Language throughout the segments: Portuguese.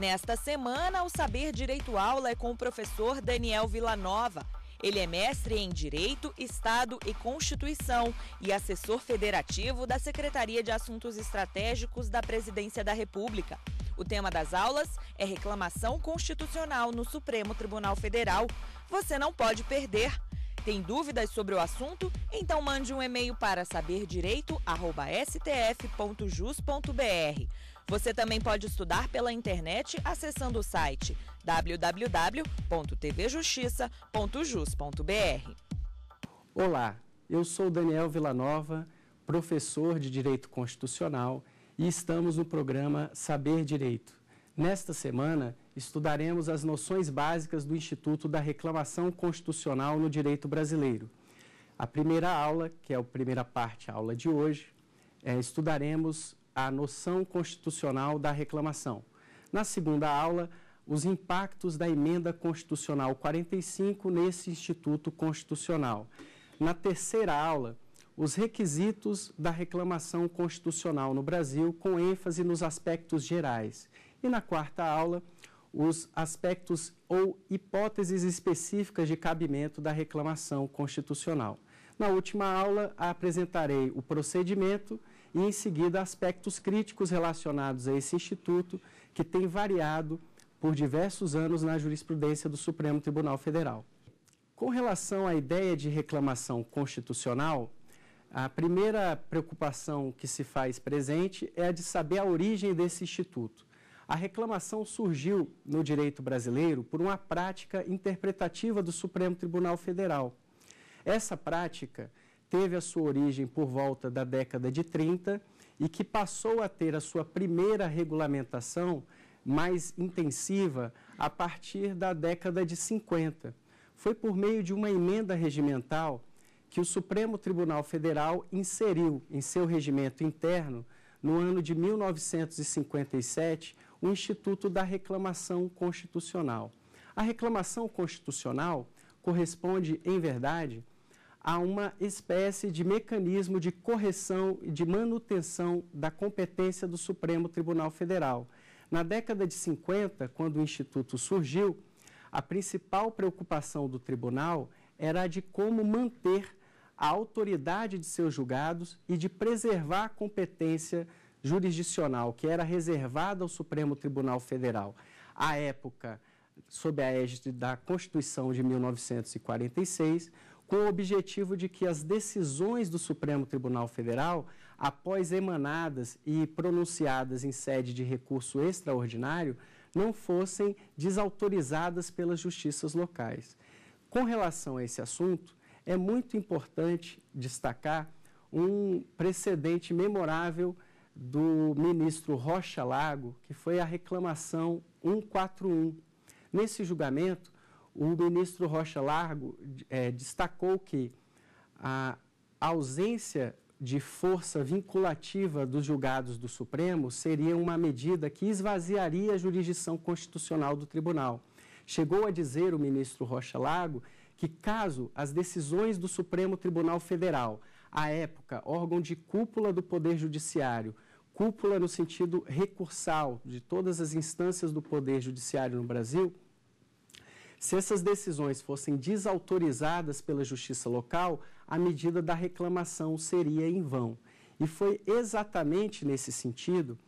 Nesta semana, o Saber Direito Aula é com o professor Daniel Villanova. Ele é mestre em Direito, Estado e Constituição e assessor federativo da Secretaria de Assuntos Estratégicos da Presidência da República. O tema das aulas é reclamação constitucional no Supremo Tribunal Federal. Você não pode perder. Tem dúvidas sobre o assunto? Então mande um e-mail para saberdireito@stf.jus.br. Você também pode estudar pela internet acessando o site www.tvjustiça.jus.br. Olá, eu sou Daniel Villanova, professor de Direito Constitucional e estamos no programa Saber Direito. Nesta semana, estudaremos as noções básicas do Instituto da Reclamação Constitucional no Direito Brasileiro. A primeira aula, que é a primeira parte, da aula de hoje, é, estudaremos a noção constitucional da reclamação. Na segunda aula, os impactos da emenda constitucional 45 nesse Instituto Constitucional. Na terceira aula, os requisitos da reclamação constitucional no Brasil, com ênfase nos aspectos gerais. E na quarta aula, os aspectos ou hipóteses específicas de cabimento da reclamação constitucional. Na última aula, apresentarei o procedimento, e, em seguida, aspectos críticos relacionados a esse instituto, que tem variado por diversos anos na jurisprudência do Supremo Tribunal Federal. Com relação à ideia de reclamação constitucional, a primeira preocupação que se faz presente é a de saber a origem desse instituto. A reclamação surgiu no direito brasileiro por uma prática interpretativa do Supremo Tribunal Federal. Essa prática teve a sua origem por volta da década de 30 e que passou a ter a sua primeira regulamentação mais intensiva a partir da década de 50. Foi por meio de uma emenda regimental que o Supremo Tribunal Federal inseriu em seu regimento interno, no ano de 1957, o Instituto da Reclamação Constitucional. A reclamação constitucional corresponde, em verdade, a uma espécie de mecanismo de correção e de manutenção da competência do Supremo Tribunal Federal. Na década de 50, quando o Instituto surgiu, a principal preocupação do tribunal era a de como manter a autoridade de seus julgados e de preservar a competência jurisdicional que era reservada ao Supremo Tribunal Federal. À época, sob a égide da Constituição de 1946, com o objetivo de que as decisões do Supremo Tribunal Federal, após emanadas e pronunciadas em sede de recurso extraordinário, não fossem desautorizadas pelas justiças locais. Com relação a esse assunto, é muito importante destacar um precedente memorável do ministro Rocha Lago, que foi a reclamação 141. Nesse julgamento, o ministro Rocha Largo é, destacou que a ausência de força vinculativa dos julgados do Supremo seria uma medida que esvaziaria a jurisdição constitucional do tribunal. Chegou a dizer o ministro Rocha Lago que, caso as decisões do Supremo Tribunal Federal, à época órgão de cúpula do Poder Judiciário, cúpula no sentido recursal de todas as instâncias do Poder Judiciário no Brasil, se essas decisões fossem desautorizadas pela justiça local, a medida da reclamação seria em vão. E foi exatamente nesse sentido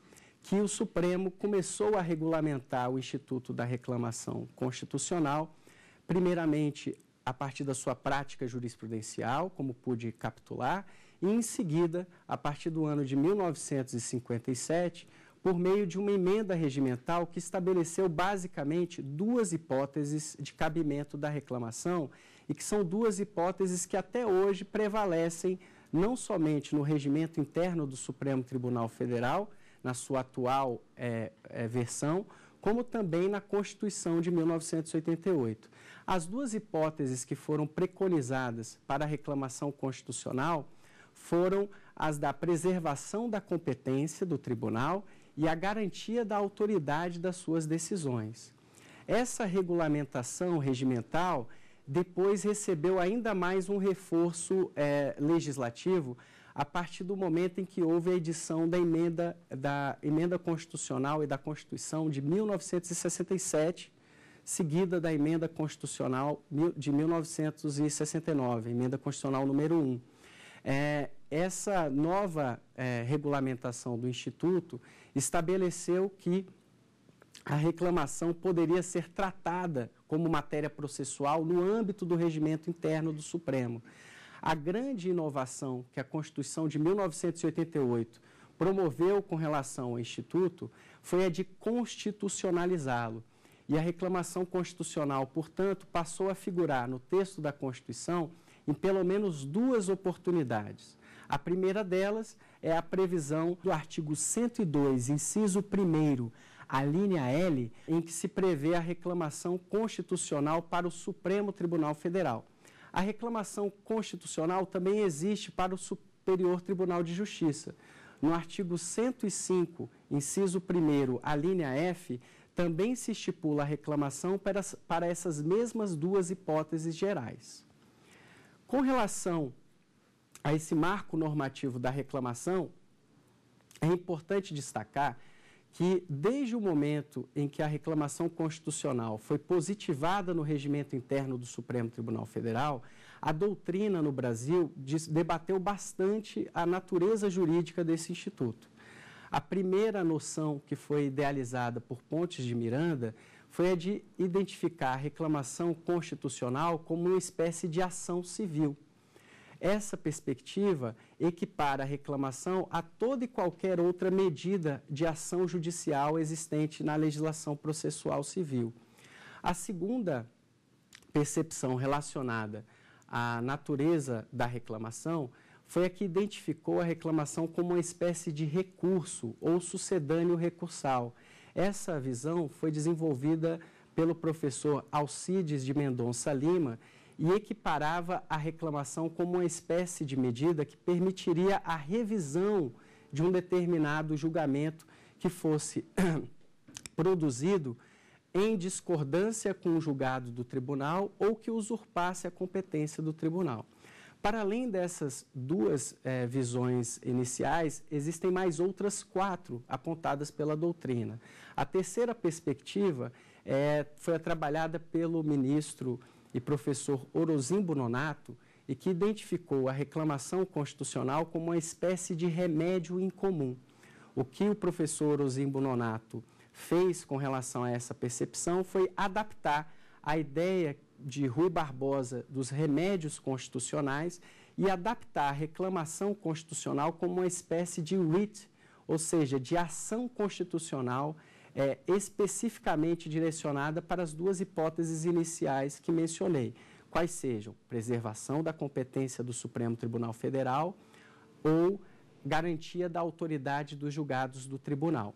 que o Supremo começou a regulamentar o Instituto da Reclamação Constitucional, primeiramente a partir da sua prática jurisprudencial, como pude capitular, e em seguida, a partir do ano de 1957, por meio de uma emenda regimental que estabeleceu basicamente duas hipóteses de cabimento da reclamação e que são duas hipóteses que até hoje prevalecem não somente no regimento interno do Supremo Tribunal Federal, na sua atual é, é, versão, como também na Constituição de 1988. As duas hipóteses que foram preconizadas para a reclamação constitucional foram as da preservação da competência do tribunal e a garantia da autoridade das suas decisões. Essa regulamentação regimental depois recebeu ainda mais um reforço é, legislativo a partir do momento em que houve a edição da emenda, da emenda constitucional e da Constituição de 1967, seguida da emenda constitucional de 1969, emenda constitucional número 1. É, essa nova é, regulamentação do Instituto estabeleceu que a reclamação poderia ser tratada como matéria processual no âmbito do regimento interno do Supremo. A grande inovação que a Constituição de 1988 promoveu com relação ao Instituto foi a de constitucionalizá-lo. E a reclamação constitucional, portanto, passou a figurar no texto da Constituição em pelo menos duas oportunidades. A primeira delas é a previsão do artigo 102, inciso 1, a linha L, em que se prevê a reclamação constitucional para o Supremo Tribunal Federal. A reclamação constitucional também existe para o Superior Tribunal de Justiça. No artigo 105, inciso 1, a linha F, também se estipula a reclamação para, para essas mesmas duas hipóteses gerais. Com relação a esse marco normativo da reclamação, é importante destacar que, desde o momento em que a reclamação constitucional foi positivada no regimento interno do Supremo Tribunal Federal, a doutrina no Brasil debateu bastante a natureza jurídica desse instituto. A primeira noção que foi idealizada por Pontes de Miranda foi a de identificar a reclamação constitucional como uma espécie de ação civil. Essa perspectiva equipara a reclamação a toda e qualquer outra medida de ação judicial existente na legislação processual civil. A segunda percepção relacionada à natureza da reclamação foi a que identificou a reclamação como uma espécie de recurso ou sucedâneo recursal, essa visão foi desenvolvida pelo professor Alcides de Mendonça Lima e equiparava a reclamação como uma espécie de medida que permitiria a revisão de um determinado julgamento que fosse produzido em discordância com o julgado do tribunal ou que usurpasse a competência do tribunal. Para além dessas duas é, visões iniciais, existem mais outras quatro apontadas pela doutrina. A terceira perspectiva é, foi trabalhada pelo ministro e professor Orozimbo Bononato e que identificou a reclamação constitucional como uma espécie de remédio incomum. O que o professor Orozimbo Bononato fez com relação a essa percepção foi adaptar a ideia de Rui Barbosa dos remédios constitucionais e adaptar a reclamação constitucional como uma espécie de writ, ou seja, de ação constitucional é, especificamente direcionada para as duas hipóteses iniciais que mencionei, quais sejam preservação da competência do Supremo Tribunal Federal ou garantia da autoridade dos julgados do tribunal.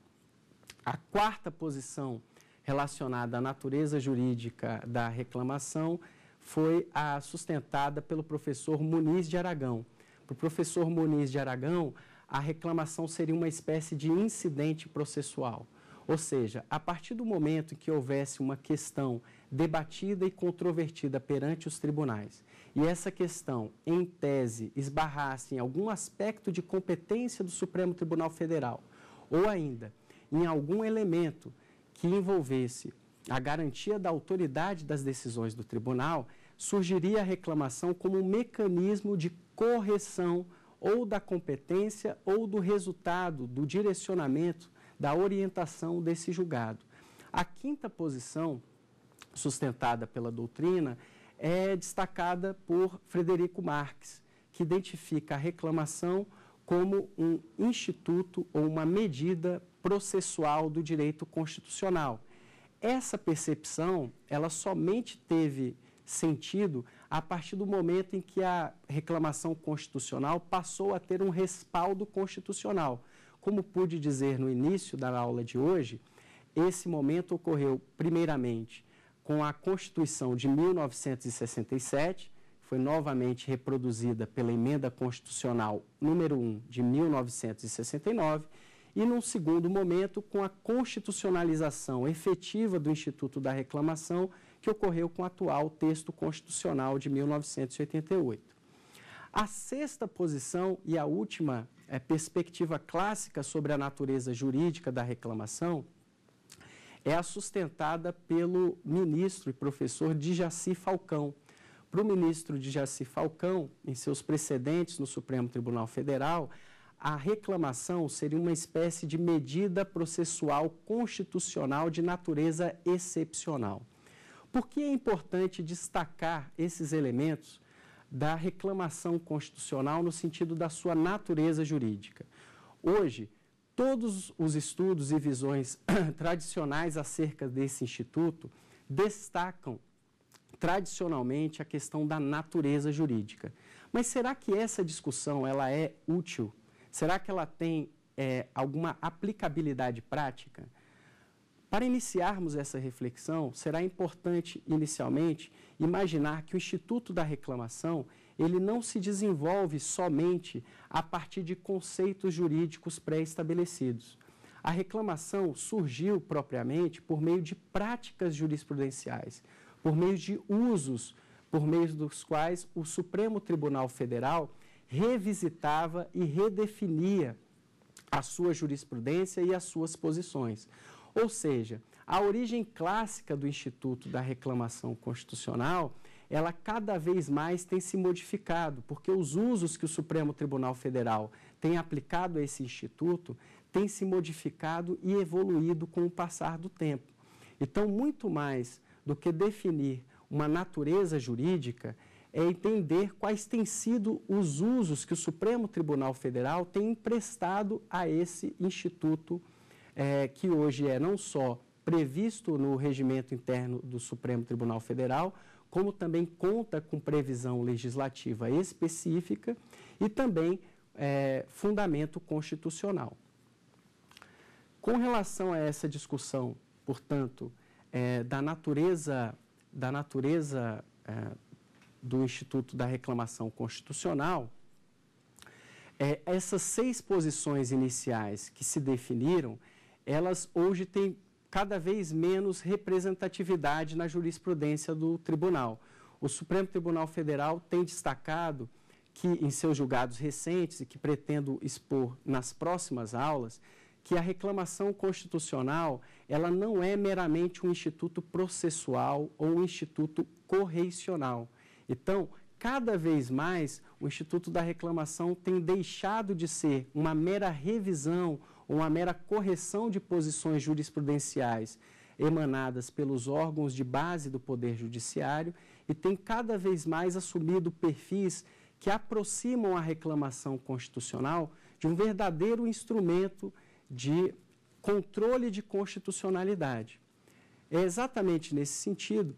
A quarta posição relacionada à natureza jurídica da reclamação foi a sustentada pelo professor Muniz de Aragão. Para o professor Muniz de Aragão, a reclamação seria uma espécie de incidente processual. Ou seja, a partir do momento em que houvesse uma questão debatida e controvertida perante os tribunais, e essa questão, em tese, esbarrasse em algum aspecto de competência do Supremo Tribunal Federal, ou ainda em algum elemento que envolvesse a garantia da autoridade das decisões do tribunal, surgiria a reclamação como um mecanismo de correção ou da competência ou do resultado, do direcionamento, da orientação desse julgado. A quinta posição, sustentada pela doutrina, é destacada por Frederico Marx, que identifica a reclamação como um instituto ou uma medida processual do direito constitucional. Essa percepção, ela somente teve sentido a partir do momento em que a reclamação constitucional passou a ter um respaldo constitucional. Como pude dizer no início da aula de hoje, esse momento ocorreu primeiramente com a Constituição de 1967, foi novamente reproduzida pela emenda constitucional número 1 de 1969 e, num segundo momento, com a constitucionalização efetiva do Instituto da Reclamação, que ocorreu com o atual texto constitucional de 1988. A sexta posição e a última é, perspectiva clássica sobre a natureza jurídica da reclamação é a sustentada pelo ministro e professor Dijaci Falcão. Para o ministro Dijaci Falcão, em seus precedentes no Supremo Tribunal Federal, a reclamação seria uma espécie de medida processual constitucional de natureza excepcional. Por que é importante destacar esses elementos da reclamação constitucional no sentido da sua natureza jurídica? Hoje, todos os estudos e visões tradicionais acerca desse instituto destacam tradicionalmente a questão da natureza jurídica. Mas será que essa discussão ela é útil Será que ela tem é, alguma aplicabilidade prática? Para iniciarmos essa reflexão, será importante, inicialmente, imaginar que o Instituto da Reclamação ele não se desenvolve somente a partir de conceitos jurídicos pré-estabelecidos. A reclamação surgiu propriamente por meio de práticas jurisprudenciais, por meio de usos, por meio dos quais o Supremo Tribunal Federal revisitava e redefinia a sua jurisprudência e as suas posições. Ou seja, a origem clássica do Instituto da Reclamação Constitucional, ela cada vez mais tem se modificado, porque os usos que o Supremo Tribunal Federal tem aplicado a esse instituto têm se modificado e evoluído com o passar do tempo. Então, muito mais do que definir uma natureza jurídica, é entender quais têm sido os usos que o Supremo Tribunal Federal tem emprestado a esse instituto é, que hoje é não só previsto no regimento interno do Supremo Tribunal Federal, como também conta com previsão legislativa específica e também é, fundamento constitucional. Com relação a essa discussão, portanto, é, da natureza, da natureza é, do Instituto da Reclamação Constitucional, é, essas seis posições iniciais que se definiram, elas hoje têm cada vez menos representatividade na jurisprudência do tribunal. O Supremo Tribunal Federal tem destacado que, em seus julgados recentes, e que pretendo expor nas próximas aulas, que a reclamação constitucional ela não é meramente um instituto processual ou um instituto correicional. Então, cada vez mais, o Instituto da Reclamação tem deixado de ser uma mera revisão ou uma mera correção de posições jurisprudenciais emanadas pelos órgãos de base do Poder Judiciário e tem cada vez mais assumido perfis que aproximam a reclamação constitucional de um verdadeiro instrumento de controle de constitucionalidade. É exatamente nesse sentido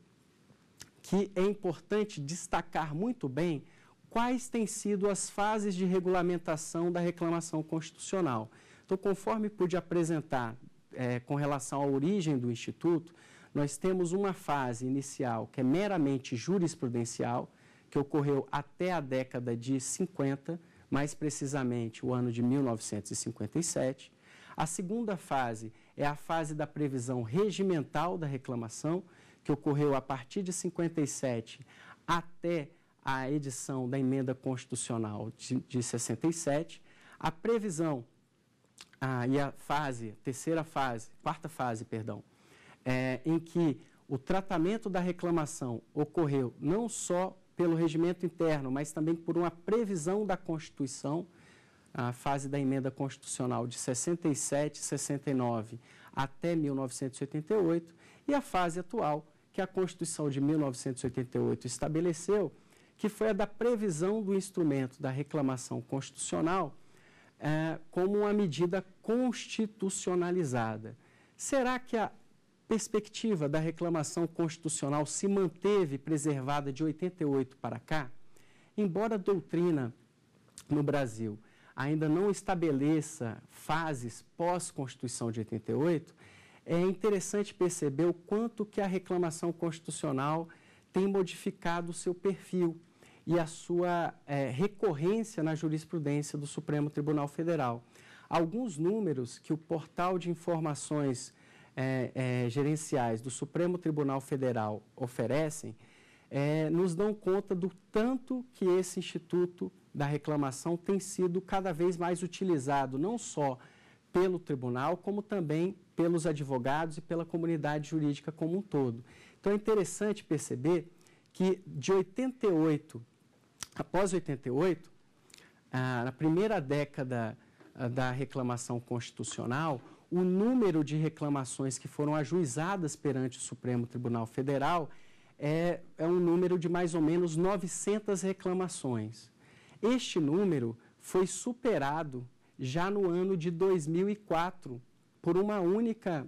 que é importante destacar muito bem quais têm sido as fases de regulamentação da reclamação constitucional. Então, conforme pude apresentar é, com relação à origem do Instituto, nós temos uma fase inicial que é meramente jurisprudencial, que ocorreu até a década de 50, mais precisamente o ano de 1957. A segunda fase é a fase da previsão regimental da reclamação, que ocorreu a partir de 57 até a edição da emenda constitucional de, de 67, a previsão ah, e a fase, terceira fase, quarta fase, perdão, é, em que o tratamento da reclamação ocorreu não só pelo regimento interno, mas também por uma previsão da Constituição, a fase da emenda constitucional de 67 e 69, até 1988 e a fase atual, que a Constituição de 1988 estabeleceu, que foi a da previsão do instrumento da reclamação constitucional é, como uma medida constitucionalizada. Será que a perspectiva da reclamação constitucional se manteve preservada de 88 para cá? Embora a doutrina no Brasil ainda não estabeleça fases pós-Constituição de 88, é interessante perceber o quanto que a reclamação constitucional tem modificado o seu perfil e a sua é, recorrência na jurisprudência do Supremo Tribunal Federal. Alguns números que o portal de informações é, é, gerenciais do Supremo Tribunal Federal oferecem é, nos dão conta do tanto que esse instituto da reclamação tem sido cada vez mais utilizado, não só pelo tribunal, como também pelos advogados e pela comunidade jurídica como um todo. Então é interessante perceber que de 88, após 88, ah, na primeira década ah, da reclamação constitucional, o número de reclamações que foram ajuizadas perante o Supremo Tribunal Federal é, é um número de mais ou menos 900 reclamações. Este número foi superado já no ano de 2004 por uma única,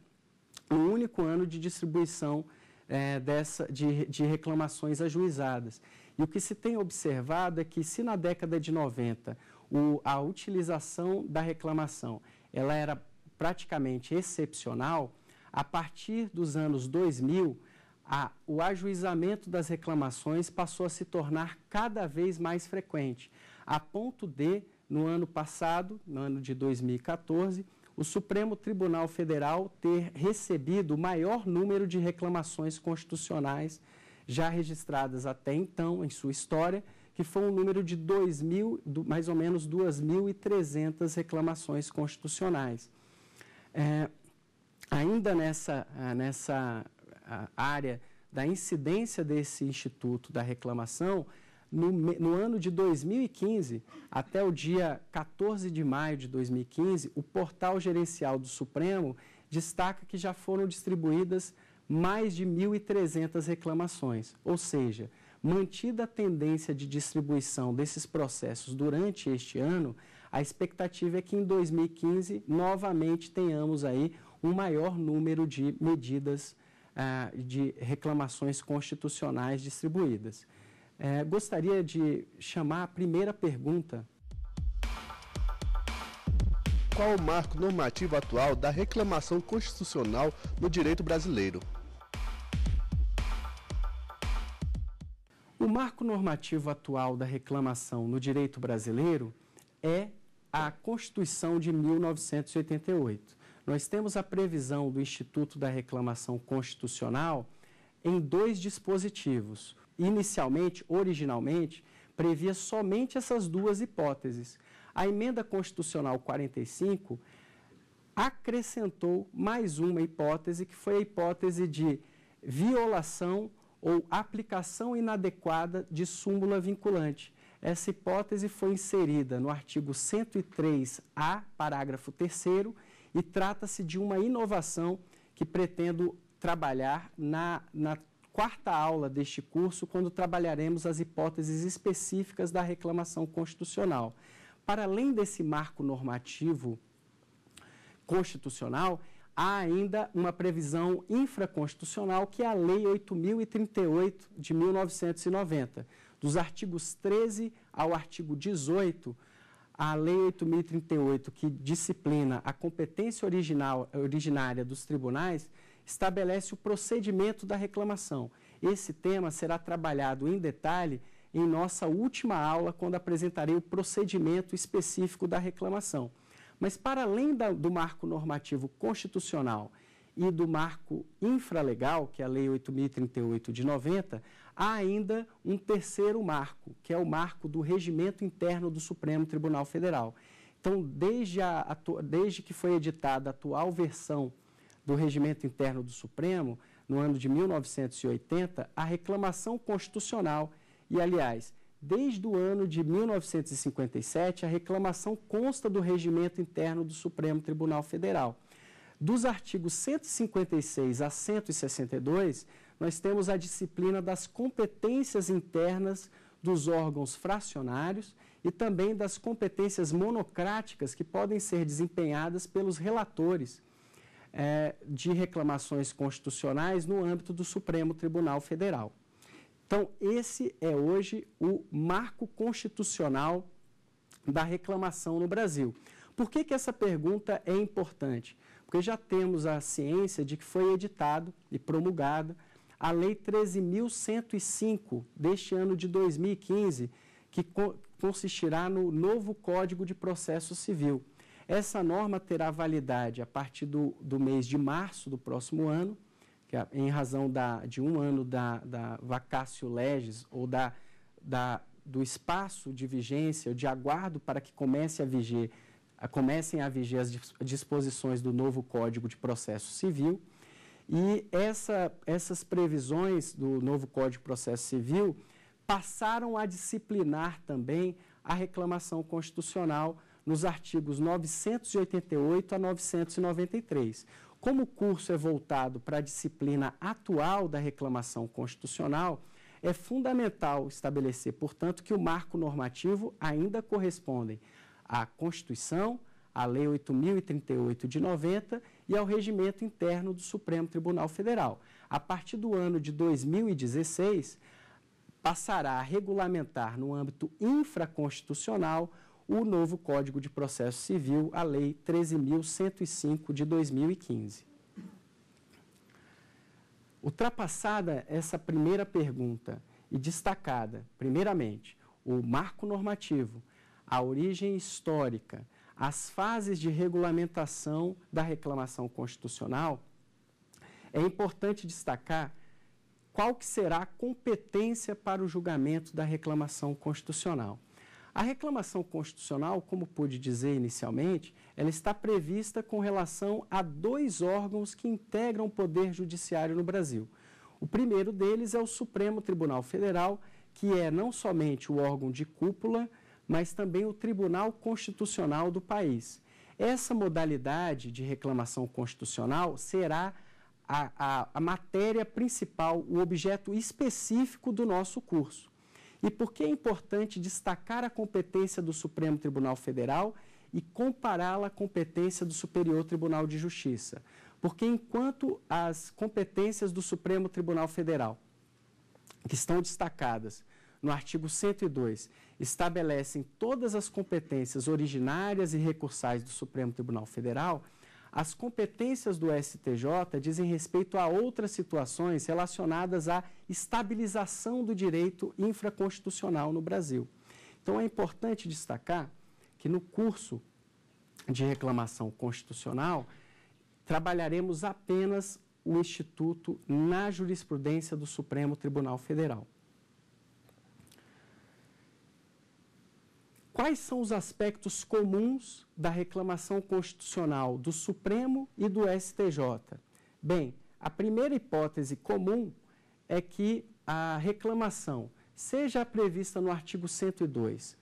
um único ano de distribuição é, dessa, de, de reclamações ajuizadas. E o que se tem observado é que se na década de 90 o, a utilização da reclamação ela era praticamente excepcional, a partir dos anos 2000 ah, o ajuizamento das reclamações passou a se tornar cada vez mais frequente, a ponto de, no ano passado, no ano de 2014, o Supremo Tribunal Federal ter recebido o maior número de reclamações constitucionais já registradas até então em sua história, que foi um número de 2 mil, mais ou menos 2.300 reclamações constitucionais. É, ainda nessa, ah, nessa a área da incidência desse instituto da reclamação, no, no, ano de 2015, até o dia 14 de maio de 2015, o portal gerencial do Supremo destaca que já foram distribuídas mais de 1.300 reclamações, ou seja, mantida a tendência de distribuição desses processos durante este ano, a expectativa é que em 2015 novamente tenhamos aí um maior número de medidas ah, de reclamações constitucionais distribuídas. É, gostaria de chamar a primeira pergunta. Qual o marco normativo atual da reclamação constitucional no direito brasileiro? O marco normativo atual da reclamação no direito brasileiro é a Constituição de 1988. Nós temos a previsão do Instituto da Reclamação Constitucional em dois dispositivos. Inicialmente, originalmente, previa somente essas duas hipóteses. A emenda constitucional 45 acrescentou mais uma hipótese, que foi a hipótese de violação ou aplicação inadequada de súmula vinculante. Essa hipótese foi inserida no artigo 103-A, parágrafo 3 e trata-se de uma inovação que pretendo trabalhar na, na quarta aula deste curso, quando trabalharemos as hipóteses específicas da reclamação constitucional. Para além desse marco normativo constitucional, há ainda uma previsão infraconstitucional, que é a Lei 8038 de 1990. Dos artigos 13 ao artigo 18, a Lei 8.038, que disciplina a competência original, originária dos tribunais, estabelece o procedimento da reclamação. Esse tema será trabalhado em detalhe em nossa última aula, quando apresentarei o procedimento específico da reclamação. Mas, para além da, do marco normativo constitucional e do marco infralegal, que é a Lei 8.038 de 90, há ainda um terceiro marco, que é o marco do regimento interno do Supremo Tribunal Federal. Então, desde, a, desde que foi editada a atual versão do regimento interno do Supremo, no ano de 1980, a reclamação constitucional, e aliás, desde o ano de 1957, a reclamação consta do regimento interno do Supremo Tribunal Federal. Dos artigos 156 a 162, nós temos a disciplina das competências internas dos órgãos fracionários e também das competências monocráticas que podem ser desempenhadas pelos relatores é, de reclamações constitucionais no âmbito do Supremo Tribunal Federal. Então, esse é hoje o marco constitucional da reclamação no Brasil. Por que, que essa pergunta é importante? Porque já temos a ciência de que foi editado e promulgada a Lei 13.105 deste ano de 2015, que consistirá no novo Código de Processo Civil. Essa norma terá validade a partir do, do mês de março do próximo ano, é em razão da, de um ano da, da vacácio legis ou da, da, do espaço de vigência, de aguardo para que comece a viger comecem a vigiar as disposições do novo Código de Processo Civil. E essa, essas previsões do novo Código de Processo Civil passaram a disciplinar também a reclamação constitucional nos artigos 988 a 993. Como o curso é voltado para a disciplina atual da reclamação constitucional, é fundamental estabelecer, portanto, que o marco normativo ainda corresponde à Constituição, à Lei 8.038 de 90 e ao regimento interno do Supremo Tribunal Federal. A partir do ano de 2016, passará a regulamentar no âmbito infraconstitucional o novo Código de Processo Civil, a Lei 13.105 de 2015. Ultrapassada essa primeira pergunta e destacada, primeiramente, o marco normativo, a origem histórica, as fases de regulamentação da reclamação constitucional, é importante destacar qual que será a competência para o julgamento da reclamação constitucional. A reclamação constitucional, como pude dizer inicialmente, ela está prevista com relação a dois órgãos que integram o poder judiciário no Brasil. O primeiro deles é o Supremo Tribunal Federal, que é não somente o órgão de cúpula, mas também o Tribunal Constitucional do país. Essa modalidade de reclamação constitucional será a, a, a, matéria principal, o objeto específico do nosso curso. E por que é importante destacar a competência do Supremo Tribunal Federal e compará-la à competência do Superior Tribunal de Justiça? Porque enquanto as competências do Supremo Tribunal Federal, que estão destacadas no artigo 102, estabelecem todas as competências originárias e recursais do Supremo Tribunal Federal, as competências do STJ dizem respeito a outras situações relacionadas à estabilização do direito infraconstitucional no Brasil. Então, é importante destacar que no curso de reclamação constitucional, trabalharemos apenas o Instituto na jurisprudência do Supremo Tribunal Federal. quais são os aspectos comuns da reclamação constitucional do Supremo e do STJ? Bem, a primeira hipótese comum é que a reclamação seja prevista no artigo 102,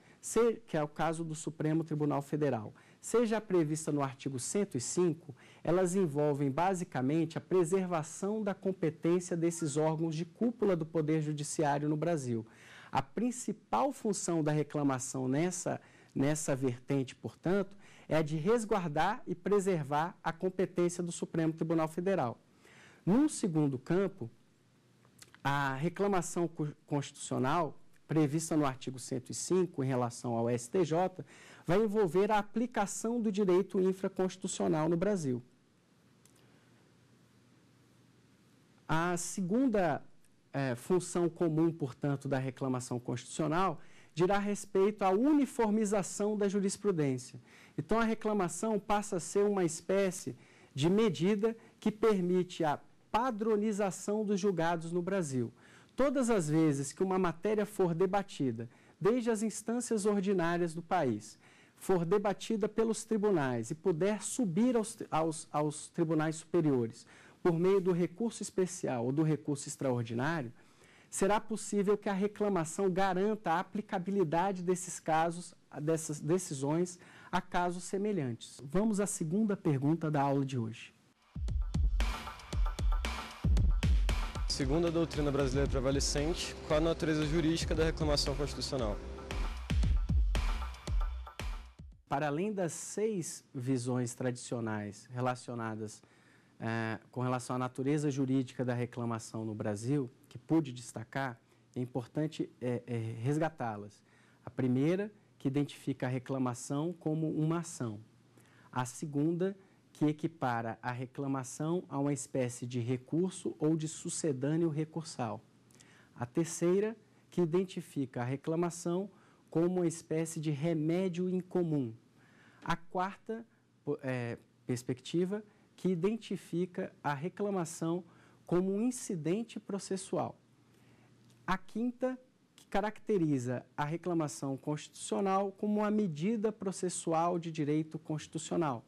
que é o caso do Supremo Tribunal Federal, seja prevista no artigo 105, elas envolvem basicamente a preservação da competência desses órgãos de cúpula do Poder Judiciário no Brasil. A principal função da reclamação nessa, nessa vertente, portanto, é a de resguardar e preservar a competência do Supremo Tribunal Federal. Num segundo campo, a reclamação constitucional, prevista no artigo 105 em relação ao STJ, vai envolver a aplicação do direito infraconstitucional no Brasil. A segunda é, função comum, portanto, da reclamação constitucional, dirá respeito à uniformização da jurisprudência. Então, a reclamação passa a ser uma espécie de medida que permite a padronização dos julgados no Brasil. Todas as vezes que uma matéria for debatida, desde as instâncias ordinárias do país, for debatida pelos tribunais e puder subir aos, aos, aos tribunais superiores, por meio do recurso especial ou do recurso extraordinário, será possível que a reclamação garanta a aplicabilidade desses casos, dessas decisões a casos semelhantes. Vamos à segunda pergunta da aula de hoje. Segundo a doutrina brasileira prevalecente, qual a natureza jurídica da reclamação constitucional? Para além das seis visões tradicionais relacionadas é, com relação à natureza jurídica da reclamação no Brasil, que pude destacar, é importante é, é, resgatá-las. A primeira, que identifica a reclamação como uma ação. A segunda, que equipara a reclamação a uma espécie de recurso ou de sucedâneo recursal. A terceira, que identifica a reclamação como uma espécie de remédio incomum. A quarta é, perspectiva que identifica a reclamação como um incidente processual. A quinta, que caracteriza a reclamação constitucional como uma medida processual de direito constitucional.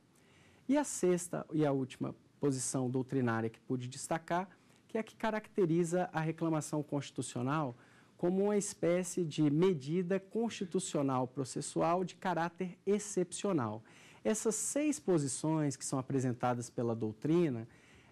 E a sexta e a última posição doutrinária que pude destacar, que é a que caracteriza a reclamação constitucional como uma espécie de medida constitucional processual de caráter excepcional. Essas seis posições que são apresentadas pela doutrina,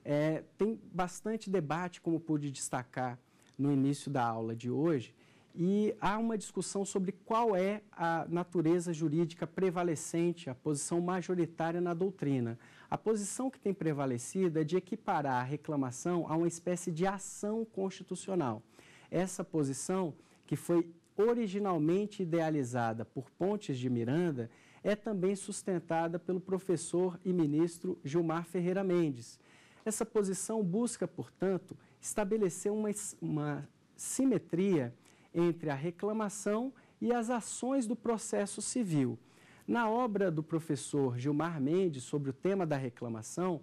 é, tem bastante debate, como pude destacar no início da aula de hoje, e há uma discussão sobre qual é a natureza jurídica prevalecente, a posição majoritária na doutrina. A posição que tem prevalecido é de equiparar a reclamação a uma espécie de ação constitucional. Essa posição, que foi originalmente idealizada por Pontes de Miranda, é também sustentada pelo professor e ministro Gilmar Ferreira Mendes. Essa posição busca, portanto, estabelecer uma, uma simetria entre a reclamação e as ações do processo civil. Na obra do professor Gilmar Mendes sobre o tema da reclamação,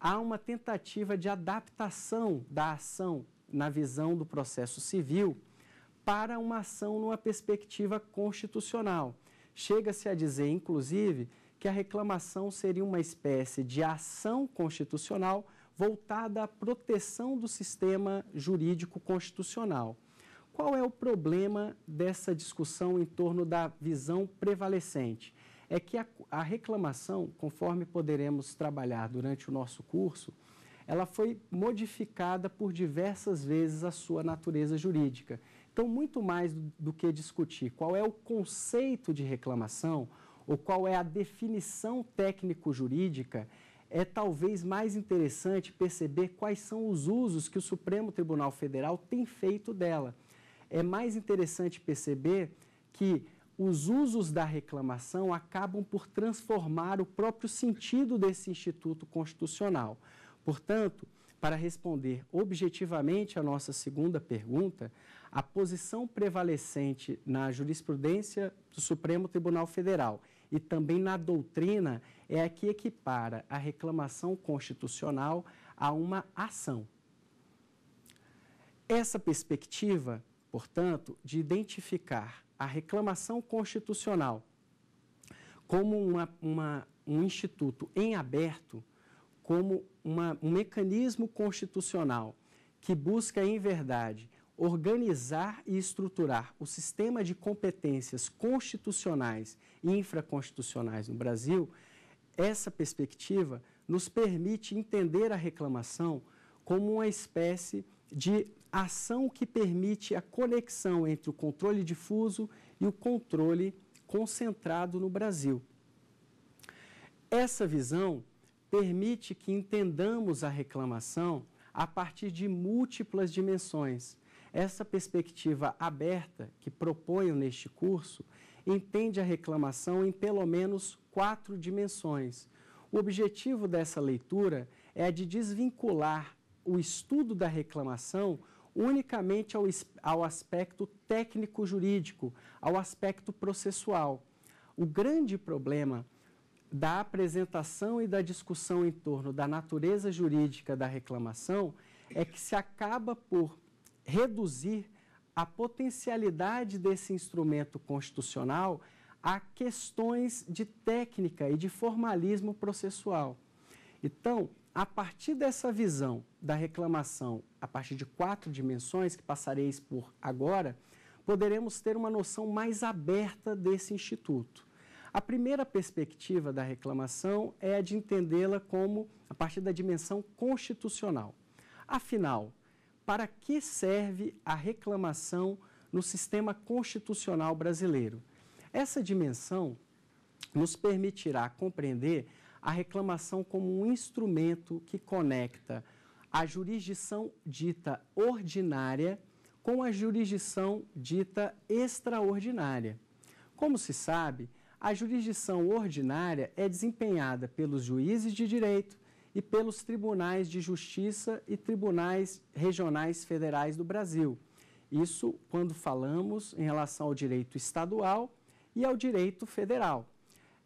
há uma tentativa de adaptação da ação na visão do processo civil para uma ação numa perspectiva constitucional. Chega-se a dizer, inclusive, que a reclamação seria uma espécie de ação constitucional voltada à proteção do sistema jurídico constitucional. Qual é o problema dessa discussão em torno da visão prevalecente? É que a, a reclamação, conforme poderemos trabalhar durante o nosso curso, ela foi modificada por diversas vezes a sua natureza jurídica. Então, muito mais do, que discutir qual é o conceito de reclamação ou qual é a definição técnico-jurídica, é talvez mais interessante perceber quais são os usos que o Supremo Tribunal Federal tem feito dela. É mais interessante perceber que os usos da reclamação acabam por transformar o próprio sentido desse instituto constitucional. Portanto, para responder objetivamente à nossa segunda pergunta, a posição prevalecente na jurisprudência do Supremo Tribunal Federal e também na doutrina é a que equipara a reclamação constitucional a uma ação. Essa perspectiva, portanto, de identificar a reclamação constitucional como uma, uma, um instituto em aberto, como uma, um mecanismo constitucional que busca, em verdade, organizar e estruturar o sistema de competências constitucionais e infraconstitucionais no Brasil, essa perspectiva nos permite entender a reclamação como uma espécie de ação que permite a conexão entre o controle difuso e o controle concentrado no Brasil. Essa visão permite que entendamos a reclamação a partir de múltiplas dimensões, essa perspectiva aberta que proponho neste curso entende a reclamação em pelo menos quatro dimensões. O objetivo dessa leitura é de desvincular o estudo da reclamação unicamente ao, ao aspecto técnico-jurídico, ao aspecto processual. O grande problema da apresentação e da discussão em torno da natureza jurídica da reclamação é que se acaba por reduzir a potencialidade desse instrumento constitucional a questões de técnica e de formalismo processual. Então, a partir dessa visão da reclamação, a partir de quatro dimensões que passarei por agora, poderemos ter uma noção mais aberta desse instituto. A primeira perspectiva da reclamação é a de entendê-la como a partir da dimensão constitucional. Afinal, para que serve a reclamação no sistema constitucional brasileiro. Essa dimensão nos permitirá compreender a reclamação como um instrumento que conecta a jurisdição dita ordinária com a jurisdição dita extraordinária. Como se sabe, a jurisdição ordinária é desempenhada pelos juízes de direito, e pelos tribunais de justiça e tribunais regionais federais do Brasil. Isso quando falamos em relação ao direito estadual e ao direito federal.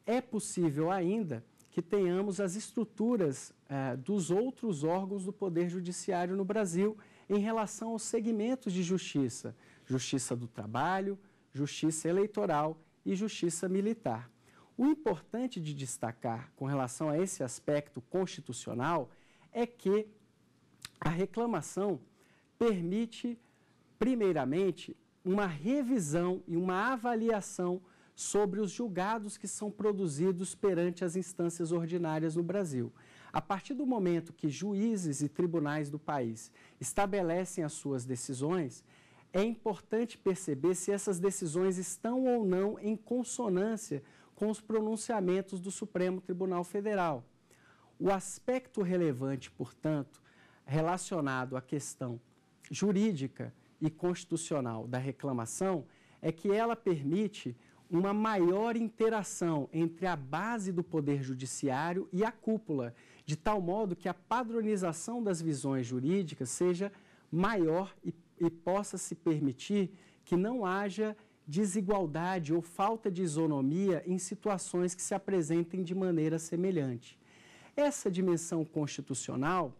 É possível ainda que tenhamos as estruturas eh, dos outros órgãos do Poder Judiciário no Brasil em relação aos segmentos de justiça: justiça do trabalho, justiça eleitoral e justiça militar. O importante de destacar com relação a esse aspecto constitucional é que a reclamação permite, primeiramente, uma revisão e uma avaliação sobre os julgados que são produzidos perante as instâncias ordinárias no Brasil. A partir do momento que juízes e tribunais do país estabelecem as suas decisões, é importante perceber se essas decisões estão ou não em consonância com os pronunciamentos do Supremo Tribunal Federal. O aspecto relevante, portanto, relacionado à questão jurídica e constitucional da reclamação é que ela permite uma maior interação entre a base do poder judiciário e a cúpula, de tal modo que a padronização das visões jurídicas seja maior e, e possa se permitir que não haja desigualdade ou falta de isonomia em situações que se apresentem de maneira semelhante. Essa dimensão constitucional,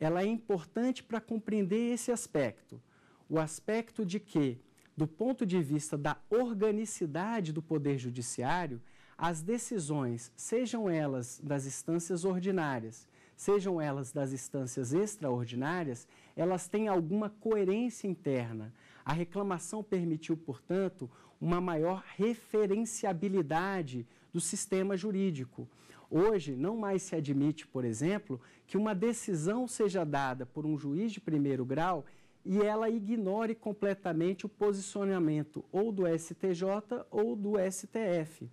ela é importante para compreender esse aspecto, o aspecto de que, do ponto de vista da organicidade do poder judiciário, as decisões, sejam elas das instâncias ordinárias, sejam elas das instâncias extraordinárias, elas têm alguma coerência interna. A reclamação permitiu, portanto, uma maior referenciabilidade do sistema jurídico. Hoje, não mais se admite, por exemplo, que uma decisão seja dada por um juiz de primeiro grau e ela ignore completamente o posicionamento ou do STJ ou do STF.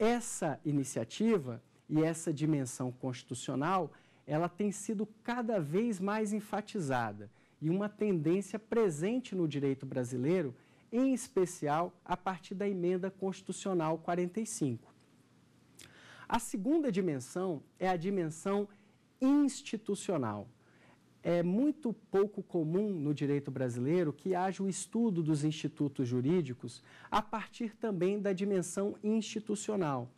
Essa iniciativa e essa dimensão constitucional, ela tem sido cada vez mais enfatizada e uma tendência presente no direito brasileiro, em especial a partir da emenda constitucional 45. A segunda dimensão é a dimensão institucional. É muito pouco comum no direito brasileiro que haja o estudo dos institutos jurídicos a partir também da dimensão institucional.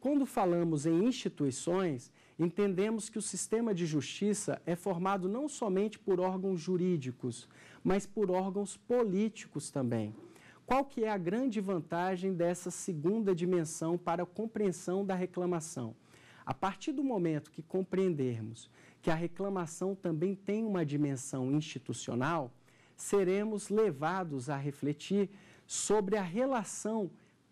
Quando falamos em instituições, entendemos que o sistema de justiça é formado não somente por órgãos jurídicos, mas por órgãos políticos também. Qual que é a grande vantagem dessa segunda dimensão para a compreensão da reclamação? A partir do momento que compreendermos que a reclamação também tem uma dimensão institucional, seremos levados a refletir sobre a relação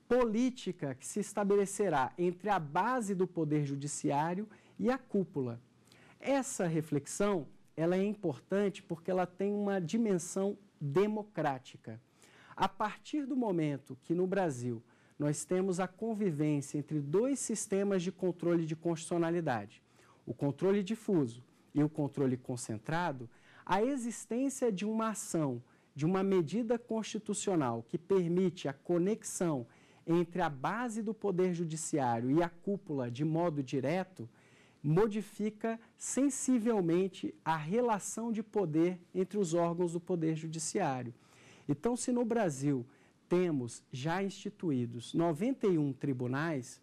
política que se estabelecerá entre a base do poder judiciário e a cúpula. Essa reflexão ela é importante porque ela tem uma dimensão democrática. A partir do momento que no Brasil nós temos a convivência entre dois sistemas de controle de constitucionalidade, o controle difuso e o controle concentrado, a existência de uma ação, de uma medida constitucional que permite a conexão entre a base do poder judiciário e a cúpula de modo direto, modifica sensivelmente a relação de poder entre os órgãos do Poder Judiciário. Então, se no Brasil temos já instituídos 91 tribunais,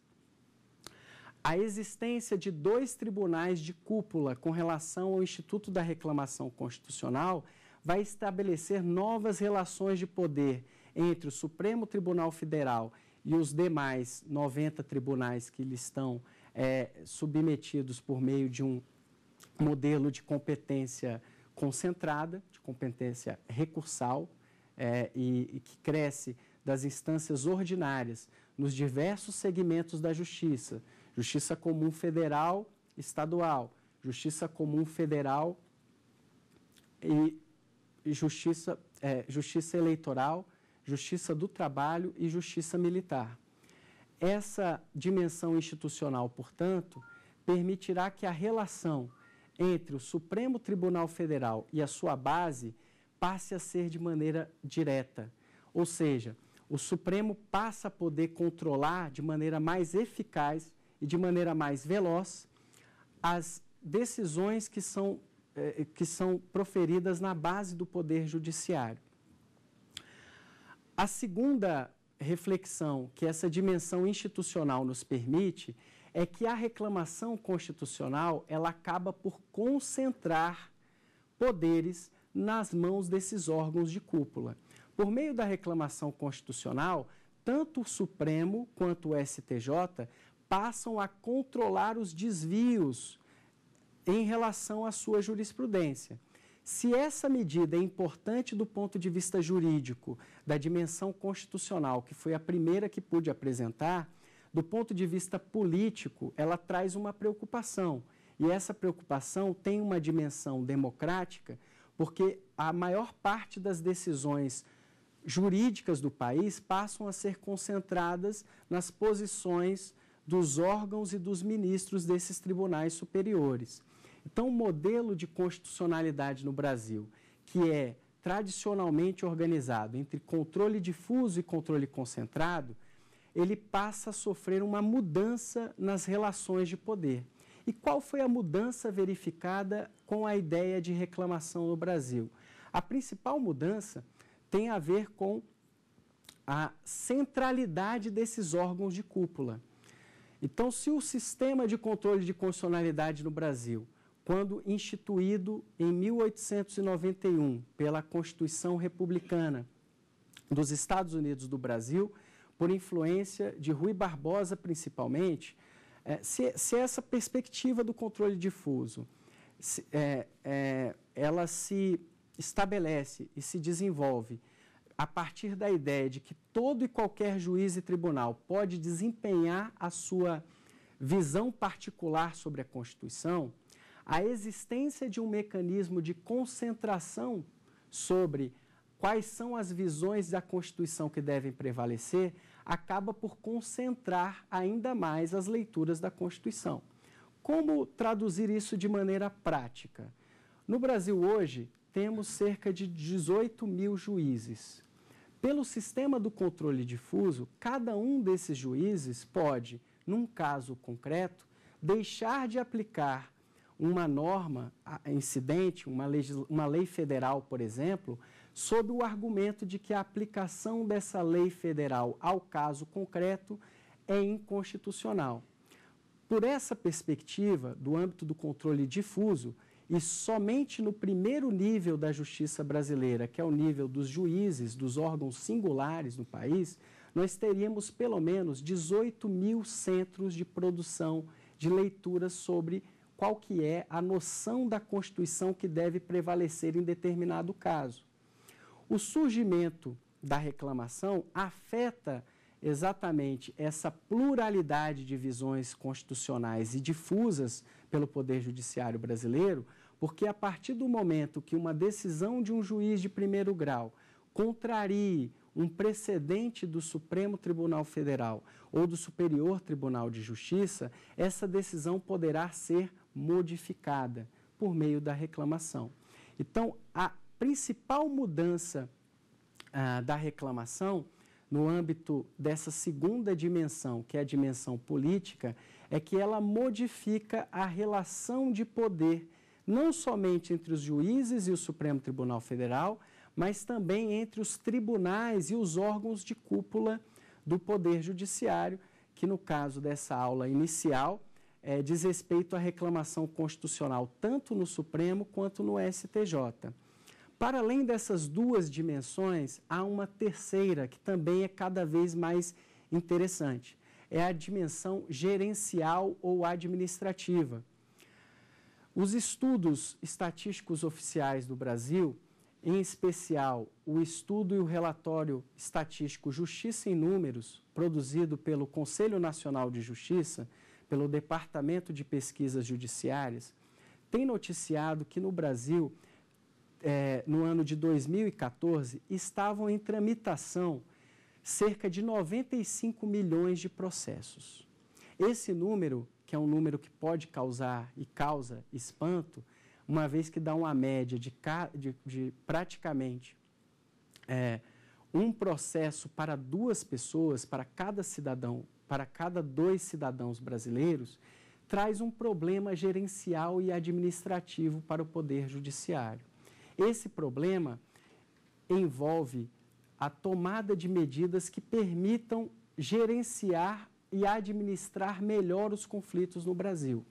a existência de dois tribunais de cúpula com relação ao Instituto da Reclamação Constitucional vai estabelecer novas relações de poder entre o Supremo Tribunal Federal e os demais 90 tribunais que lhe estão é, submetidos por meio de um modelo de competência concentrada, de competência recursal, é, e, e que cresce das instâncias ordinárias nos diversos segmentos da justiça: justiça comum federal, estadual, justiça comum federal e justiça, é, justiça eleitoral, justiça do trabalho e justiça militar. Essa dimensão institucional, portanto, permitirá que a relação entre o Supremo Tribunal Federal e a sua base passe a ser de maneira direta. Ou seja, o Supremo passa a poder controlar de maneira mais eficaz e de maneira mais veloz as decisões que são, eh, que são proferidas na base do Poder Judiciário. A segunda reflexão que essa dimensão institucional nos permite é que a reclamação constitucional ela acaba por concentrar poderes nas mãos desses órgãos de cúpula. Por meio da reclamação constitucional, tanto o Supremo quanto o STJ passam a controlar os desvios em relação à sua jurisprudência. Se essa medida é importante do ponto de vista jurídico, da dimensão constitucional, que foi a primeira que pude apresentar, do ponto de vista político, ela traz uma preocupação. E essa preocupação tem uma dimensão democrática, porque a maior parte das decisões jurídicas do país passam a ser concentradas nas posições dos órgãos e dos ministros desses tribunais superiores. Então, o modelo de constitucionalidade no Brasil, que é tradicionalmente organizado entre controle difuso e controle concentrado, ele passa a sofrer uma mudança nas relações de poder. E qual foi a mudança verificada com a ideia de reclamação no Brasil? A principal mudança tem a ver com a centralidade desses órgãos de cúpula. Então, se o sistema de controle de constitucionalidade no Brasil quando instituído em 1891 pela Constituição Republicana dos Estados Unidos do Brasil, por influência de Rui Barbosa principalmente, é, se, se, essa perspectiva do controle difuso se, é, é, ela se estabelece e se desenvolve a partir da ideia de que todo e qualquer juiz e tribunal pode desempenhar a sua visão particular sobre a Constituição, a existência de um mecanismo de concentração sobre quais são as visões da Constituição que devem prevalecer, acaba por concentrar ainda mais as leituras da Constituição. Como traduzir isso de maneira prática? No Brasil hoje, temos cerca de 18 mil juízes. Pelo sistema do controle difuso, cada um desses juízes pode, num caso concreto, deixar de aplicar uma norma incidente, uma, uma lei federal, por exemplo, sob o argumento de que a aplicação dessa lei federal ao caso concreto é inconstitucional. Por essa perspectiva, do âmbito do controle difuso, e somente no primeiro nível da justiça brasileira, que é o nível dos juízes, dos órgãos singulares no país, nós teríamos pelo menos 18 mil centros de produção de leituras sobre qual que é a noção da Constituição que deve prevalecer em determinado caso. O surgimento da reclamação afeta exatamente essa pluralidade de visões constitucionais e difusas pelo Poder Judiciário brasileiro, porque a partir do momento que uma decisão de um juiz de primeiro grau contrarie um precedente do Supremo Tribunal Federal ou do Superior Tribunal de Justiça, essa decisão poderá ser modificada por meio da reclamação. Então, a principal mudança ah, da reclamação no âmbito dessa segunda dimensão, que é a dimensão política, é que ela modifica a relação de poder, não somente entre os juízes e o Supremo Tribunal Federal, mas também entre os tribunais e os órgãos de cúpula do Poder Judiciário, que no caso dessa aula inicial é, diz respeito à reclamação constitucional, tanto no Supremo quanto no STJ. Para além dessas duas dimensões, há uma terceira que também é cada vez mais interessante. É a dimensão gerencial ou administrativa. Os estudos estatísticos oficiais do Brasil, em especial o estudo e o relatório estatístico Justiça em Números, produzido pelo Conselho Nacional de Justiça, pelo Departamento de Pesquisas Judiciárias, tem noticiado que no Brasil, é, no ano de 2014, estavam em tramitação cerca de 95 milhões de processos. Esse número, que é um número que pode causar e causa espanto, uma vez que dá uma média de, de, de praticamente é, um processo para duas pessoas, para cada cidadão para cada dois cidadãos brasileiros traz um problema gerencial e administrativo para o Poder Judiciário. Esse problema envolve a tomada de medidas que permitam gerenciar e administrar melhor os conflitos no Brasil.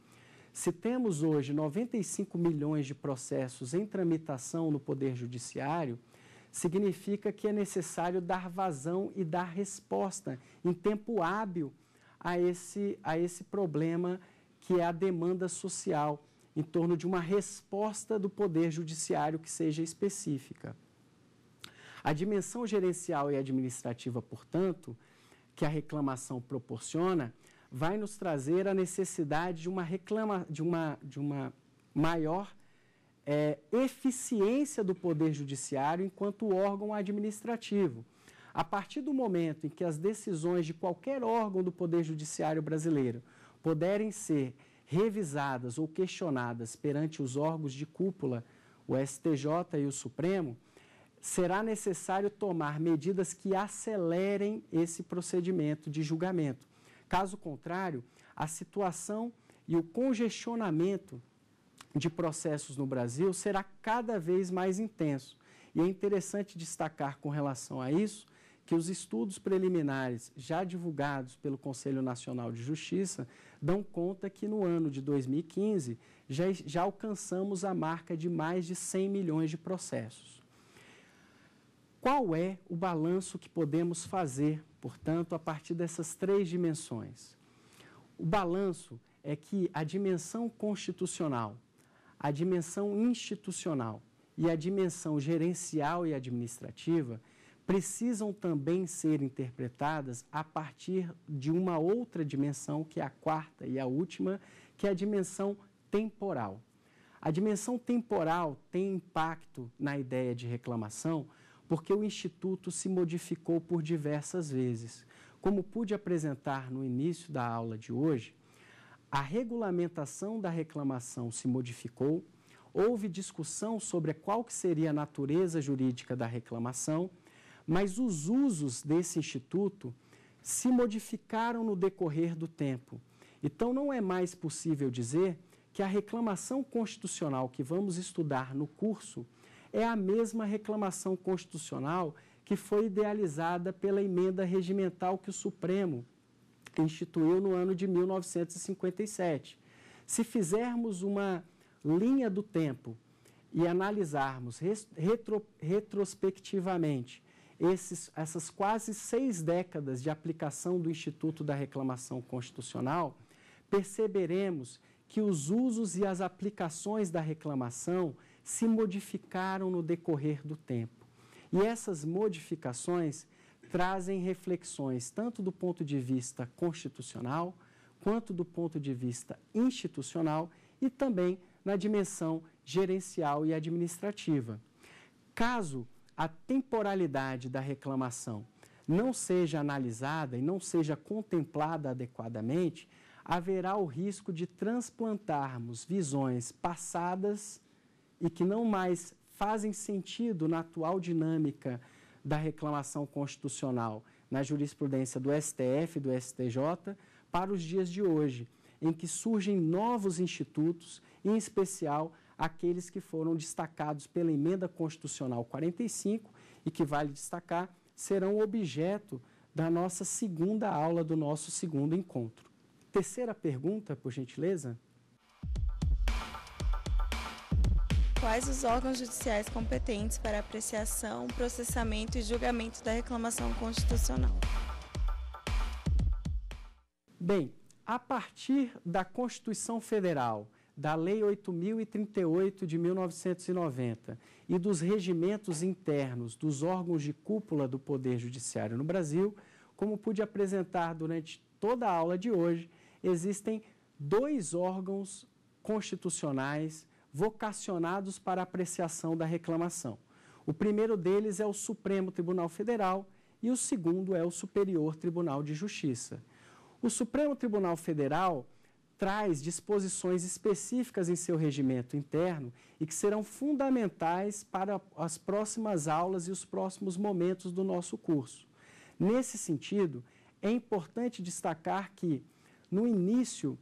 Se temos hoje 95 milhões de processos em tramitação no Poder Judiciário, significa que é necessário dar vazão e dar resposta em tempo hábil a esse, a esse problema que é a demanda social, em torno de uma resposta do Poder Judiciário que seja específica. A dimensão gerencial e administrativa, portanto, que a reclamação proporciona, vai nos trazer a necessidade de uma, reclama, de uma, de uma maior é, eficiência do Poder Judiciário enquanto órgão administrativo. A partir do momento em que as decisões de qualquer órgão do Poder Judiciário brasileiro puderem ser revisadas ou questionadas perante os órgãos de cúpula, o STJ e o Supremo, será necessário tomar medidas que acelerem esse procedimento de julgamento. Caso contrário, a situação e o congestionamento de processos no Brasil será cada vez mais intenso. E é interessante destacar com relação a isso que os estudos preliminares já divulgados pelo Conselho Nacional de Justiça dão conta que no ano de 2015 já, já alcançamos a marca de mais de 100 milhões de processos. Qual é o balanço que podemos fazer, portanto, a partir dessas três dimensões? O balanço é que a dimensão constitucional, a dimensão institucional e a dimensão gerencial e administrativa precisam também ser interpretadas a partir de uma outra dimensão, que é a quarta e a última, que é a dimensão temporal. A dimensão temporal tem impacto na ideia de reclamação, porque o Instituto se modificou por diversas vezes. Como pude apresentar no início da aula de hoje, a regulamentação da reclamação se modificou, houve discussão sobre qual que seria a natureza jurídica da reclamação, mas os usos desse instituto se modificaram no decorrer do tempo. Então, não é mais possível dizer que a reclamação constitucional que vamos estudar no curso é a mesma reclamação constitucional que foi idealizada pela emenda regimental que o Supremo instituiu no ano de 1957. Se fizermos uma linha do tempo e analisarmos retro, retrospectivamente esses, essas quase seis décadas de aplicação do Instituto da Reclamação Constitucional, perceberemos que os usos e as aplicações da reclamação se modificaram no decorrer do tempo. E essas modificações trazem reflexões tanto do ponto de vista constitucional, quanto do ponto de vista institucional e também na dimensão gerencial e administrativa. Caso a temporalidade da reclamação não seja analisada e não seja contemplada adequadamente, haverá o risco de transplantarmos visões passadas e que não mais fazem sentido na atual dinâmica da reclamação constitucional na jurisprudência do STF e do STJ para os dias de hoje, em que surgem novos institutos, em especial aqueles que foram destacados pela emenda constitucional 45 e que vale destacar serão objeto da nossa segunda aula do nosso segundo encontro. Terceira pergunta, por gentileza. quais os órgãos judiciais competentes para apreciação, processamento e julgamento da reclamação constitucional. Bem, a partir da Constituição Federal, da Lei 8038 de 1990 e dos regimentos internos dos órgãos de cúpula do Poder Judiciário no Brasil, como pude apresentar durante toda a aula de hoje, existem dois órgãos constitucionais vocacionados para apreciação da reclamação. O primeiro deles é o Supremo Tribunal Federal e o segundo é o Superior Tribunal de Justiça. O Supremo Tribunal Federal traz disposições específicas em seu regimento interno e que serão fundamentais para as próximas aulas e os próximos momentos do nosso curso. Nesse sentido, é importante destacar que, no início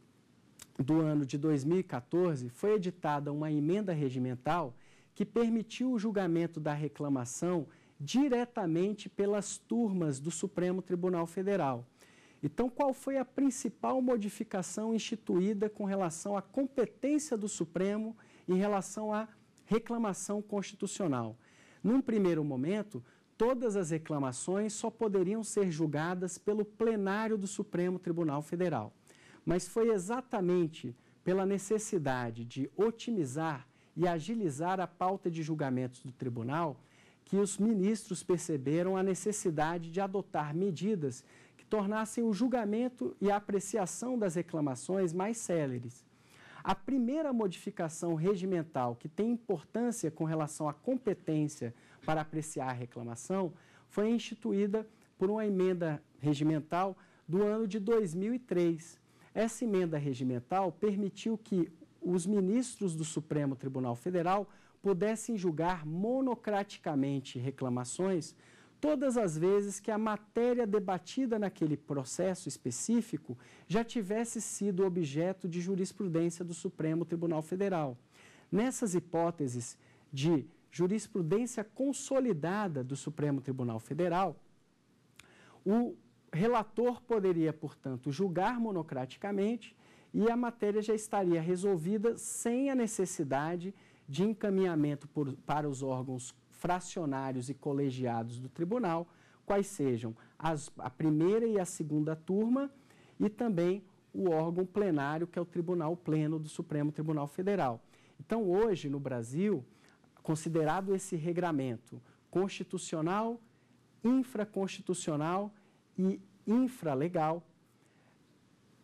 do ano de 2014, foi editada uma emenda regimental que permitiu o julgamento da reclamação diretamente pelas turmas do Supremo Tribunal Federal. Então, qual foi a principal modificação instituída com relação à competência do Supremo em relação à reclamação constitucional? Num primeiro momento, todas as reclamações só poderiam ser julgadas pelo plenário do Supremo Tribunal Federal mas foi exatamente pela necessidade de otimizar e agilizar a pauta de julgamentos do tribunal que os ministros perceberam a necessidade de adotar medidas que tornassem o julgamento e a apreciação das reclamações mais céleres. A primeira modificação regimental que tem importância com relação à competência para apreciar a reclamação foi instituída por uma emenda regimental do ano de 2003, essa emenda regimental permitiu que os ministros do Supremo Tribunal Federal pudessem julgar monocraticamente reclamações todas as vezes que a matéria debatida naquele processo específico já tivesse sido objeto de jurisprudência do Supremo Tribunal Federal. Nessas hipóteses de jurisprudência consolidada do Supremo Tribunal Federal, o relator poderia, portanto, julgar monocraticamente e a matéria já estaria resolvida sem a necessidade de encaminhamento por, para os órgãos fracionários e colegiados do tribunal, quais sejam as, a primeira e a segunda turma e também o órgão plenário, que é o Tribunal Pleno do Supremo Tribunal Federal. Então, hoje, no Brasil, considerado esse regramento constitucional, infraconstitucional e infralegal.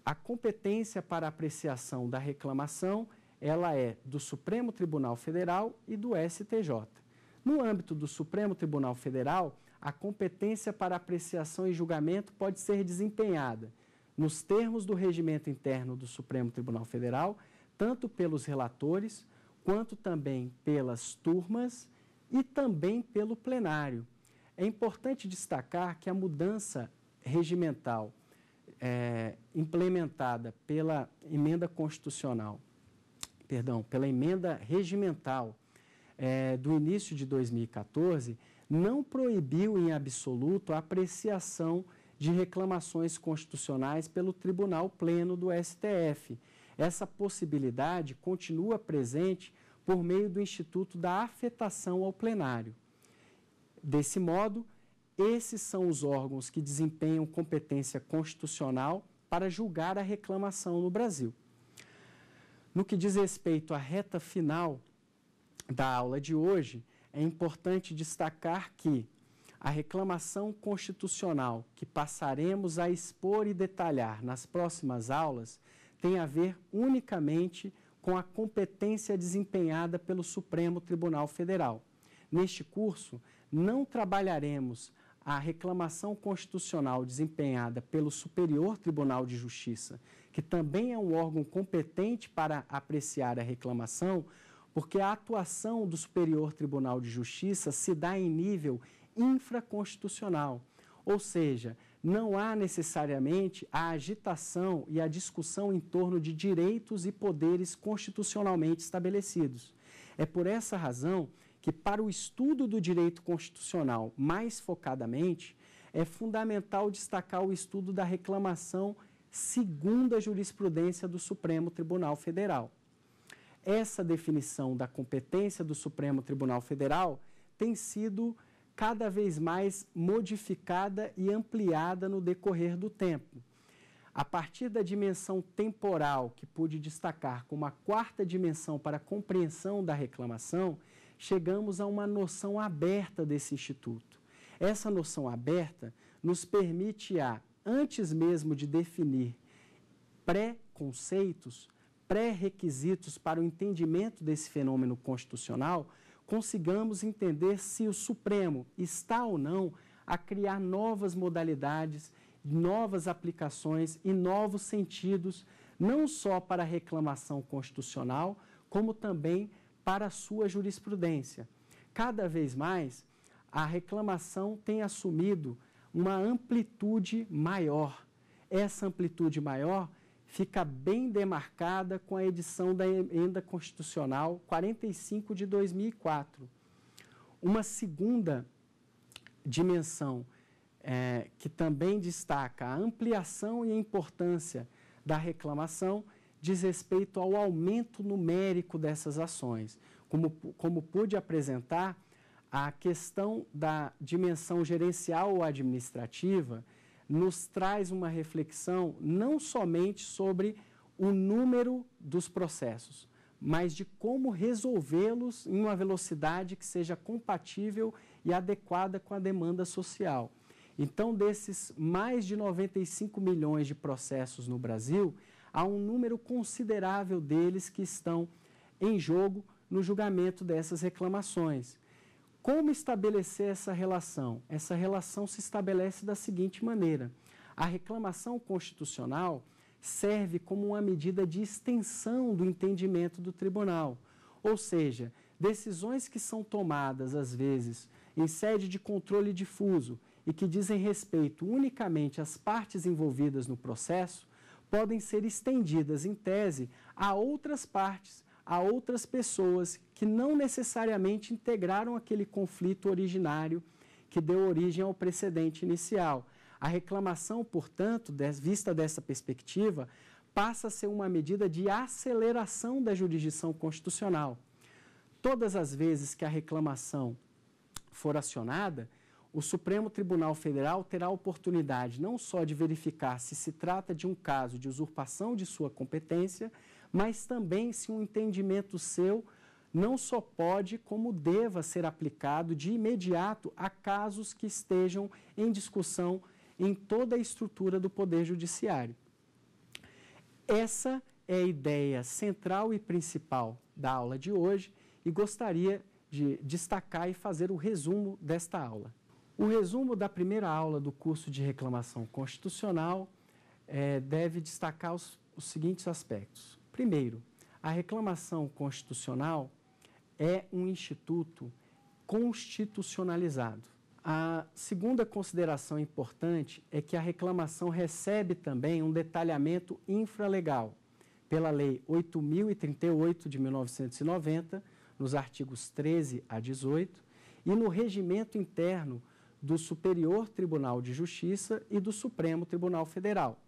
A competência para apreciação da reclamação, ela é do Supremo Tribunal Federal e do STJ. No âmbito do Supremo Tribunal Federal, a competência para apreciação e julgamento pode ser desempenhada nos termos do regimento interno do Supremo Tribunal Federal, tanto pelos relatores quanto também pelas turmas e também pelo plenário. É importante destacar que a mudança regimental é, implementada pela emenda constitucional, perdão, pela emenda regimental é, do início de 2014, não proibiu em absoluto a apreciação de reclamações constitucionais pelo Tribunal Pleno do STF. Essa possibilidade continua presente por meio do Instituto da Afetação ao Plenário. Desse modo, esses são os órgãos que desempenham competência constitucional para julgar a reclamação no Brasil. No que diz respeito à reta final da aula de hoje, é importante destacar que a reclamação constitucional que passaremos a expor e detalhar nas próximas aulas tem a ver unicamente com a competência desempenhada pelo Supremo Tribunal Federal. Neste curso, não trabalharemos a reclamação constitucional desempenhada pelo Superior Tribunal de Justiça, que também é um órgão competente para apreciar a reclamação, porque a atuação do Superior Tribunal de Justiça se dá em nível infraconstitucional. Ou seja, não há necessariamente a agitação e a discussão em torno de direitos e poderes constitucionalmente estabelecidos. É por essa razão que, para o estudo do direito constitucional mais focadamente, é fundamental destacar o estudo da reclamação segundo a jurisprudência do Supremo Tribunal Federal. Essa definição da competência do Supremo Tribunal Federal tem sido cada vez mais modificada e ampliada no decorrer do tempo. A partir da dimensão temporal que pude destacar como a quarta dimensão para a compreensão da reclamação, chegamos a uma noção aberta desse instituto. Essa noção aberta nos permite a, antes mesmo de definir pré-conceitos, pré-requisitos para o entendimento desse fenômeno constitucional, consigamos entender se o Supremo está ou não a criar novas modalidades, novas aplicações e novos sentidos, não só para a reclamação constitucional, como também para para a sua jurisprudência. Cada vez mais, a reclamação tem assumido uma amplitude maior. Essa amplitude maior fica bem demarcada com a edição da Emenda Constitucional 45 de 2004. Uma segunda dimensão é, que também destaca a ampliação e a importância da reclamação diz respeito ao aumento numérico dessas ações. Como, como pude apresentar, a questão da dimensão gerencial ou administrativa nos traz uma reflexão não somente sobre o número dos processos, mas de como resolvê-los em uma velocidade que seja compatível e adequada com a demanda social. Então, desses mais de 95 milhões de processos no Brasil, há um número considerável deles que estão em jogo no julgamento dessas reclamações. Como estabelecer essa relação? Essa relação se estabelece da seguinte maneira: a reclamação constitucional serve como uma medida de extensão do entendimento do tribunal. Ou seja, decisões que são tomadas, às vezes, em sede de controle difuso e que dizem respeito unicamente às partes envolvidas no processo, podem ser estendidas, em tese, a outras partes, a outras pessoas que não necessariamente integraram aquele conflito originário que deu origem ao precedente inicial. A reclamação, portanto, vista dessa perspectiva, passa a ser uma medida de aceleração da jurisdição constitucional. Todas as vezes que a reclamação for acionada, o Supremo Tribunal Federal terá a oportunidade não só de verificar se se trata de um caso de usurpação de sua competência, mas também se um entendimento seu não só pode, como deva ser aplicado de imediato a casos que estejam em discussão em toda a estrutura do Poder Judiciário. Essa é a ideia central e principal da aula de hoje e gostaria de destacar e fazer o resumo desta aula. O resumo da primeira aula do curso de reclamação constitucional é, deve destacar os, os seguintes aspectos. Primeiro, a reclamação constitucional é um instituto constitucionalizado. A segunda consideração importante é que a reclamação recebe também um detalhamento infralegal pela Lei 8038 de 1990, nos artigos 13 a 18, e no regimento interno do Superior Tribunal de Justiça e do Supremo Tribunal Federal.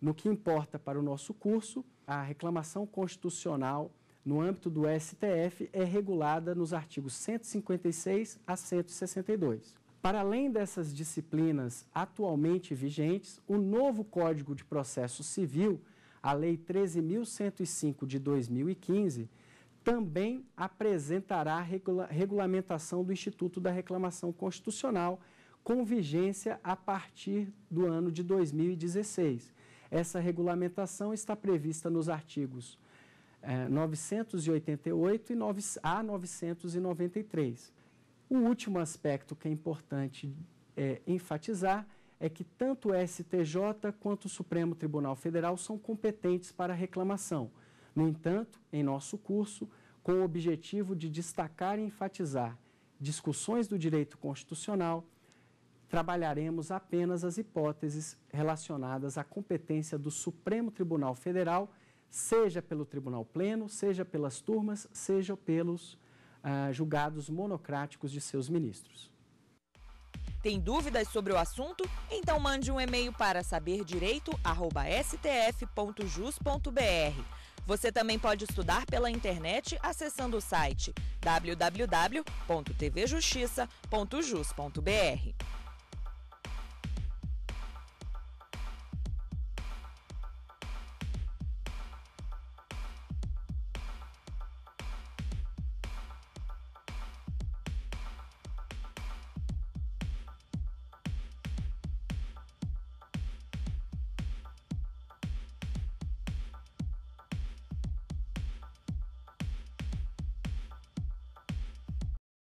No que importa para o nosso curso, a reclamação constitucional no âmbito do STF é regulada nos artigos 156 a 162. Para além dessas disciplinas atualmente vigentes, o novo Código de Processo Civil, a Lei 13.105 de 2015, também apresentará regula regulamentação do Instituto da Reclamação Constitucional, com vigência a partir do ano de 2016. Essa regulamentação está prevista nos artigos 988 eh, e a 993. O último aspecto que é importante eh, enfatizar é que tanto o STJ quanto o Supremo Tribunal Federal são competentes para reclamação no entanto, em nosso curso, com o objetivo de destacar e enfatizar discussões do direito constitucional, trabalharemos apenas as hipóteses relacionadas à competência do Supremo Tribunal Federal, seja pelo Tribunal Pleno, seja pelas turmas, seja pelos ah, julgados monocráticos de seus ministros. Tem dúvidas sobre o assunto? Então mande um e-mail para saberdireito.stf.jus.br você também pode estudar pela internet acessando o site www.tvjustiça.jus.br.